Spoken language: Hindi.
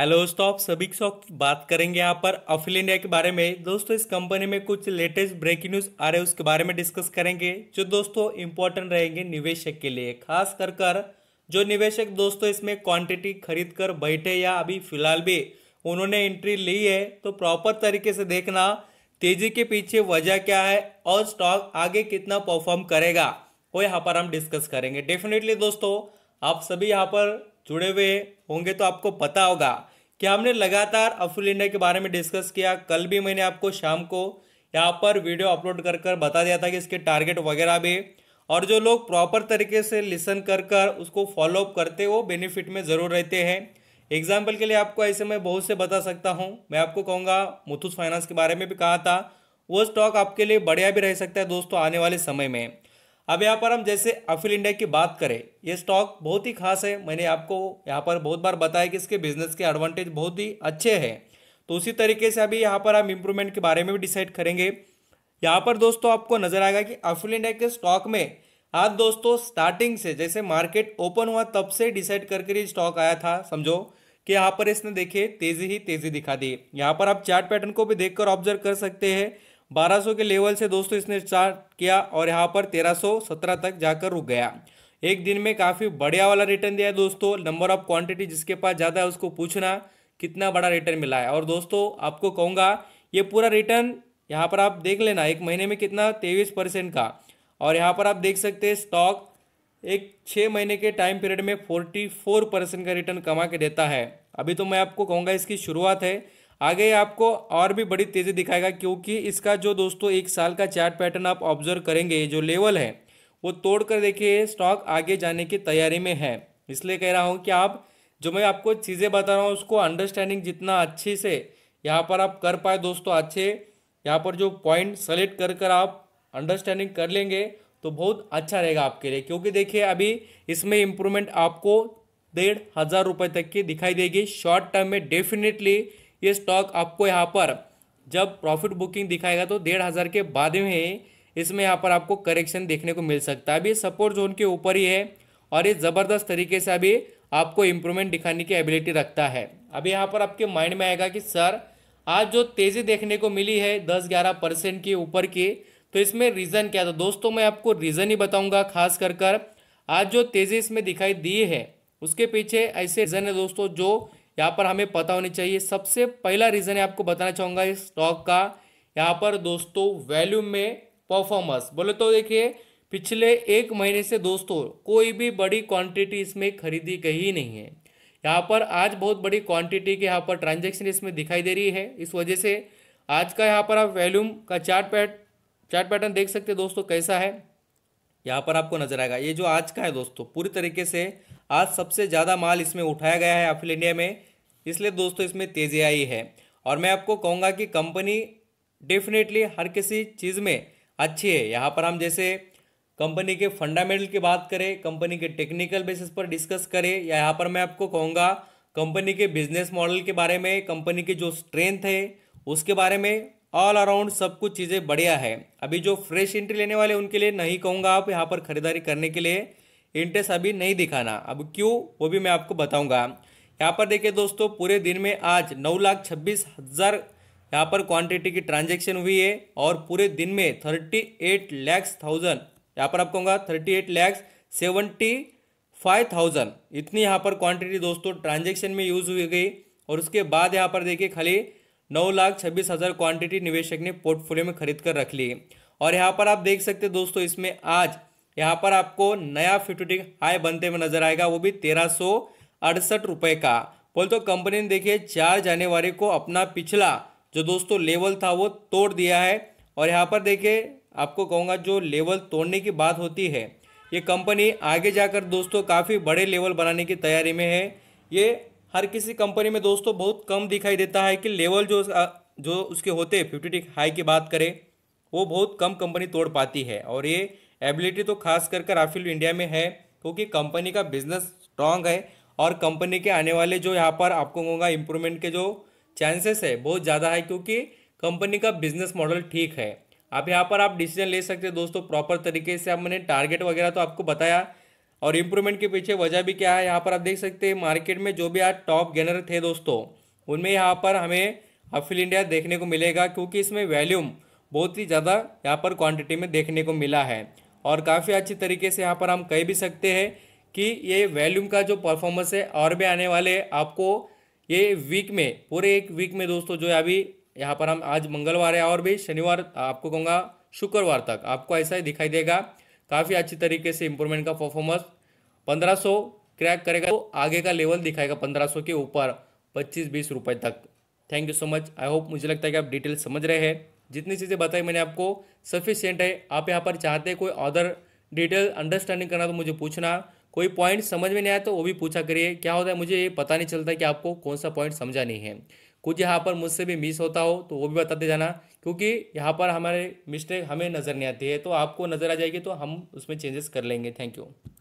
हेलो दोस्तों आप सभी के बात करेंगे यहाँ पर अफिल इंडिया के बारे में दोस्तों इस कंपनी में कुछ लेटेस्ट ब्रेकिंग न्यूज आ रहे हैं उसके बारे में डिस्कस करेंगे जो दोस्तों इंपॉर्टेंट रहेंगे निवेशक के लिए खास कर कर जो निवेशक दोस्तों इसमें क्वांटिटी खरीद कर बैठे या अभी फिलहाल भी उन्होंने एंट्री ली है तो प्रॉपर तरीके से देखना तेजी के पीछे वजह क्या है और स्टॉक आगे कितना परफॉर्म करेगा वो यहाँ पर हम डिस्कस करेंगे डेफिनेटली दोस्तों आप सभी यहाँ पर जुड़े हुए होंगे तो आपको पता होगा कि हमने लगातार अफुल इंडिया के बारे में डिस्कस किया कल भी मैंने आपको शाम को यहाँ पर वीडियो अपलोड कर कर बता दिया था कि इसके टारगेट वगैरह भी और जो लोग प्रॉपर तरीके से लिसन कर कर उसको फॉलोअप करते वो बेनिफिट में ज़रूर रहते हैं एग्जाम्पल के लिए आपको ऐसे मैं बहुत से बता सकता हूँ मैं आपको कहूँगा मुथूस फाइनेंस के बारे में भी कहा था वो स्टॉक आपके लिए बढ़िया भी रह सकता है दोस्तों आने वाले समय में अब यहाँ पर हम जैसे अफिल इंडिया की बात करें ये स्टॉक बहुत ही खास है मैंने आपको यहाँ पर बहुत बार बताया कि इसके बिजनेस के एडवांटेज बहुत ही अच्छे हैं तो उसी तरीके से अभी यहाँ पर हम इम्प्रूवमेंट के बारे में भी डिसाइड करेंगे यहाँ पर दोस्तों आपको नजर आएगा कि अफिल इंडिया के स्टॉक में आज दोस्तों स्टार्टिंग से जैसे मार्केट ओपन हुआ तब से डिसाइड करके ये स्टॉक आया था समझो कि यहाँ पर इसने देखिए तेजी ही तेजी दिखा दी यहाँ पर आप चार्ट पैटर्न को भी देखकर ऑब्जर्व कर सकते हैं 1200 के लेवल से दोस्तों इसने स्टार्ट किया और यहाँ पर 1317 तक जाकर रुक गया एक दिन में काफ़ी बढ़िया वाला रिटर्न दिया है दोस्तों नंबर ऑफ क्वांटिटी जिसके पास ज़्यादा है उसको पूछना कितना बड़ा रिटर्न मिला है और दोस्तों आपको कहूँगा ये पूरा रिटर्न यहाँ पर आप देख लेना एक महीने में कितना तेईस परसेंट का और यहाँ पर आप देख सकते हैं स्टॉक एक छः महीने के टाइम पीरियड में फोर्टी फोर परसेंट का रिटर्न कमा के देता है अभी तो मैं आपको कहूँगा इसकी शुरुआत है आगे आपको और भी बड़ी तेज़ी दिखाएगा क्योंकि इसका जो दोस्तों एक साल का चार्ट पैटर्न आप ऑब्जर्व करेंगे जो लेवल है वो तोड़ कर देखिए स्टॉक आगे जाने की तैयारी में है इसलिए कह रहा हूँ कि आप जो मैं आपको चीज़ें बता रहा हूँ उसको अंडरस्टैंडिंग जितना अच्छे से यहाँ पर आप कर पाए दोस्तों अच्छे यहाँ पर जो पॉइंट सेलेक्ट कर कर आप अंडरस्टैंडिंग कर लेंगे तो बहुत अच्छा रहेगा आपके लिए क्योंकि देखिए अभी इसमें इम्प्रूवमेंट आपको डेढ़ हज़ार रुपये तक की दिखाई देगी शॉर्ट टर्म में डेफिनेटली ये स्टॉक आपको यहाँ पर जब प्रॉफिट बुकिंग दिखाएगा तो डेढ़ हज़ार के बाद में इसमें यहाँ पर आपको करेक्शन देखने को मिल सकता है अभी सपोर्ट जोन के ऊपर ही है और ये ज़बरदस्त तरीके से अभी आपको इम्प्रूवमेंट दिखाने की एबिलिटी रखता है अभी यहाँ पर आपके माइंड में आएगा कि सर आज जो तेज़ी देखने को मिली है दस ग्यारह परसेंट के ऊपर की तो इसमें रीज़न क्या था तो दोस्तों मैं आपको रीज़न ही बताऊंगा खास कर कर आज जो तेज़ी इसमें दिखाई दी है उसके पीछे ऐसे रीज़न है दोस्तों जो यहाँ पर हमें पता होनी चाहिए सबसे पहला रीज़न है आपको बताना चाहूँगा इस स्टॉक का यहाँ पर दोस्तों वैल्यूम में परफॉर्मेंस बोले तो देखिए पिछले एक महीने से दोस्तों कोई भी बड़ी क्वांटिटी इसमें खरीदी गई नहीं है यहाँ पर आज बहुत बड़ी क्वांटिटी के यहाँ पर ट्रांजेक्शन इसमें दिखाई दे रही है इस वजह से आज का यहाँ पर आप वैल्यूम का चार्ट पैट चार्ट पैटर्न देख सकते हैं दोस्तों कैसा है यहाँ पर आपको नजर आएगा ये जो आज का है दोस्तों पूरी तरीके से आज सबसे ज़्यादा माल इसमें उठाया गया है अफिल इंडिया में इसलिए दोस्तों इसमें तेज़ी आई है और मैं आपको कहूँगा कि कंपनी डेफिनेटली हर किसी चीज़ में अच्छी है यहाँ पर हम जैसे कंपनी के फंडामेंटल की बात करें कंपनी के टेक्निकल बेसिस पर डिस्कस करें या यहाँ पर मैं आपको कहूँगा कंपनी के बिजनेस मॉडल के बारे में कंपनी की जो स्ट्रेंथ है उसके बारे में ऑल अराउंड सब कुछ चीज़ें बढ़िया है अभी जो फ्रेश एंट्री लेने वाले उनके लिए नहीं कहूँगा आप यहाँ पर ख़रीदारी करने के लिए इंटरेस्ट अभी नहीं दिखाना अब क्यों वो भी मैं आपको बताऊँगा यहाँ पर देखिए दोस्तों पूरे दिन में आज नौ लाख छब्बीस हज़ार यहाँ पर क्वांटिटी की ट्रांजेक्शन हुई है और पूरे दिन में थर्टी एट लैक्स थाउजेंड यहाँ पर आप कहूँगा thirty eight lakhs seventy five thousand इतनी यहाँ पर क्वांटिटी दोस्तों ट्रांजेक्शन में यूज़ हुई गई और उसके बाद यहाँ पर देखिए खाली नौ लाख छब्बीस हज़ार क्वान्टिटी निवेशक ने पोर्टफोलियो में खरीद कर रख ली और यहाँ पर आप देख सकते दोस्तों इसमें आज यहाँ पर आपको नया फिफ्टी हाई बनते हुए नजर आएगा वो भी तेरह सौ अड़सठ रुपये का बोल तो कंपनी ने देखिए चार जानेवारी को अपना पिछला जो दोस्तों लेवल था वो तोड़ दिया है और यहाँ पर देखिए आपको कहूँगा जो लेवल तोड़ने की बात होती है ये कंपनी आगे जाकर दोस्तों काफ़ी बड़े लेवल बनाने की तैयारी में है ये हर किसी कंपनी में दोस्तों बहुत कम दिखाई देता है कि लेवल जो जो उसके होते हैं फिफ्टी टिक हाई की बात करें वो बहुत कम कंपनी तोड़ पाती है और ये एबिलिटी तो खास कर राफेल इंडिया में है क्योंकि कंपनी का बिजनेस स्ट्रांग है और कंपनी के आने वाले जो यहाँ पर आपको कहूँगा इम्प्रूवमेंट के जो चांसेस है बहुत ज़्यादा है क्योंकि कंपनी का बिजनेस मॉडल ठीक है आप यहाँ पर आप डिसीजन ले सकते हैं दोस्तों प्रॉपर तरीके से आप मैंने टारगेट वगैरह तो आपको बताया और इम्प्रूवमेंट के पीछे वजह भी क्या है यहाँ पर आप देख सकते हैं मार्केट में जो भी आज टॉप गेनर थे दोस्तों उनमें यहाँ पर हमें अफिल इंडिया देखने को मिलेगा क्योंकि इसमें वैल्यूम बहुत ही ज़्यादा यहाँ पर क्वांटिटी में देखने को मिला है और काफ़ी अच्छी तरीके से यहाँ पर हम कह भी सकते हैं कि ये वॉल्यूम का जो परफॉर्मेंस है और भी आने वाले आपको ये वीक में पूरे एक वीक में दोस्तों जो है अभी यहाँ पर हम आज मंगलवार है और भी शनिवार आपको कहूँगा शुक्रवार तक आपको ऐसा ही दिखाई देगा काफ़ी अच्छी तरीके से इम्प्रूवमेंट का परफॉर्मेंस 1500 क्रैक करेगा तो आगे का लेवल दिखाएगा 1500 के ऊपर 25-20 रुपए तक thank you so much I hope मुझे लगता है कि आप डिटेल समझ रहे हैं जितनी चीज़ें बताई मैंने आपको सफिशियंट है आप यहाँ पर चाहते हैं कोई अदर डिटेल अंडरस्टैंडिंग करना तो मुझे पूछना कोई पॉइंट समझ में नहीं आया तो वो भी पूछा करिए क्या होता है मुझे ये पता नहीं चलता कि आपको कौन सा पॉइंट समझा नहीं है कुछ यहाँ पर मुझसे भी मिस होता हो तो वो भी बताते जाना क्योंकि यहाँ पर हमारे मिस्टेक हमें नज़र नहीं आती है तो आपको नज़र आ जाएगी तो हम उसमें चेंजेस कर लेंगे थैंक यू